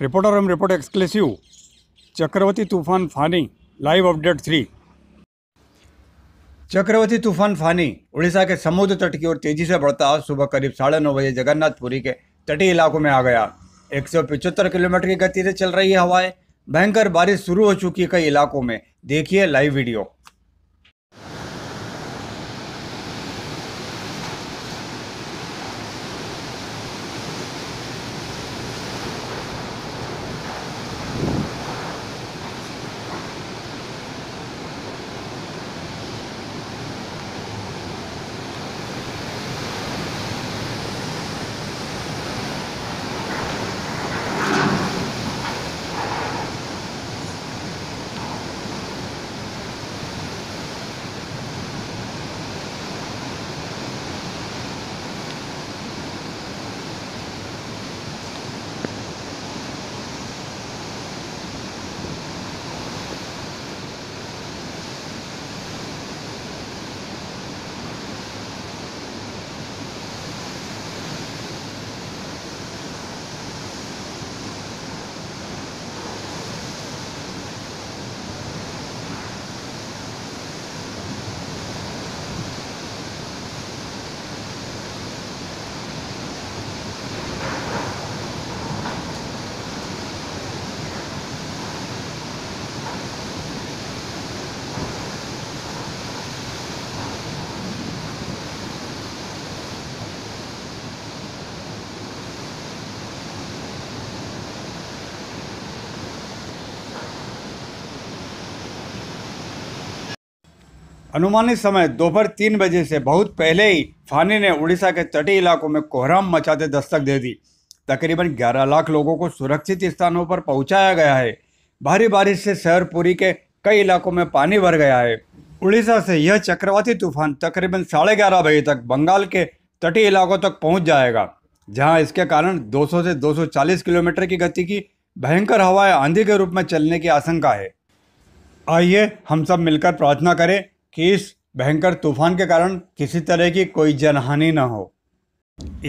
reporter M report exclusive चक्रवर्ती तूफान Fani live update three चक्रवर्ती तूफान फानी उड़ीसा के समुद्र तट की ओर तेजी से बढ़ता आज सुबह करीब साढ़े नौ बजे जगन्नाथपुरी के तटीय इलाकों में आ गया एक सौ पिचहत्तर किलोमीटर की गति से चल रही हवाएं भयंकर बारिश शुरू हो चुकी है कई इलाकों में देखिए लाइव वीडियो अनुमानित समय दोपहर तीन बजे से बहुत पहले ही फानी ने उड़ीसा के तटीय इलाकों में कोहराम मचाते दस्तक दे दी तकरीबन 11 लाख लोगों को सुरक्षित स्थानों पर पहुंचाया गया है भारी बारिश से शहर पुरी के कई इलाकों में पानी भर गया है उड़ीसा से यह चक्रवाती तूफान तकरीबन साढ़े ग्यारह बजे तक बंगाल के तटीय इलाकों तक पहुंच जाएगा जहां इसके कारण 200 से 240 किलोमीटर की गति की भयंकर हवाएं आंधी के रूप में चलने की आशंका है आइए हम सब मिलकर प्रार्थना करें कि इस भयंकर तूफान के कारण किसी तरह की कोई जनहानि न हो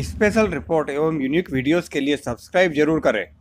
स्पेशल रिपोर्ट एवं यूनिक वीडियोस के लिए सब्सक्राइब जरूर करें